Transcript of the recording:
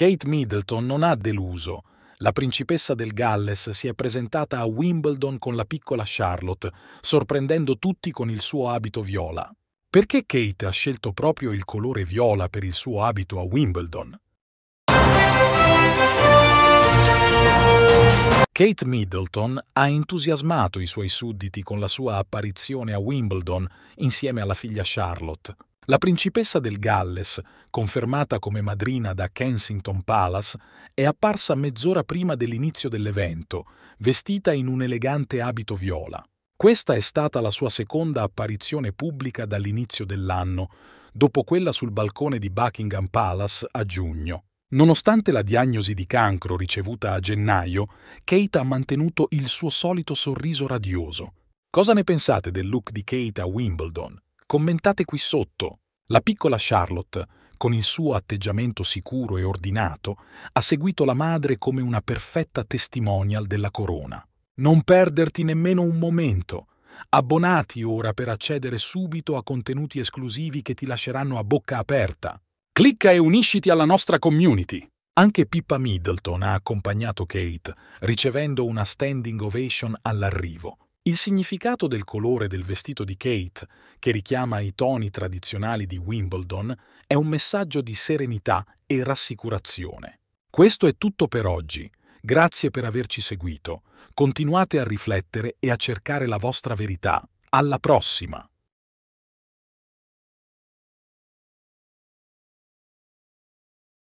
Kate Middleton non ha deluso. La principessa del Galles si è presentata a Wimbledon con la piccola Charlotte, sorprendendo tutti con il suo abito viola. Perché Kate ha scelto proprio il colore viola per il suo abito a Wimbledon? Kate Middleton ha entusiasmato i suoi sudditi con la sua apparizione a Wimbledon insieme alla figlia Charlotte. La principessa del Galles, confermata come madrina da Kensington Palace, è apparsa mezz'ora prima dell'inizio dell'evento, vestita in un elegante abito viola. Questa è stata la sua seconda apparizione pubblica dall'inizio dell'anno, dopo quella sul balcone di Buckingham Palace a giugno. Nonostante la diagnosi di cancro ricevuta a gennaio, Kate ha mantenuto il suo solito sorriso radioso. Cosa ne pensate del look di Kate a Wimbledon? Commentate qui sotto. La piccola Charlotte, con il suo atteggiamento sicuro e ordinato, ha seguito la madre come una perfetta testimonial della corona. Non perderti nemmeno un momento. Abbonati ora per accedere subito a contenuti esclusivi che ti lasceranno a bocca aperta. Clicca e unisciti alla nostra community. Anche Pippa Middleton ha accompagnato Kate, ricevendo una standing ovation all'arrivo. Il significato del colore del vestito di Kate, che richiama i toni tradizionali di Wimbledon, è un messaggio di serenità e rassicurazione. Questo è tutto per oggi. Grazie per averci seguito. Continuate a riflettere e a cercare la vostra verità. Alla prossima!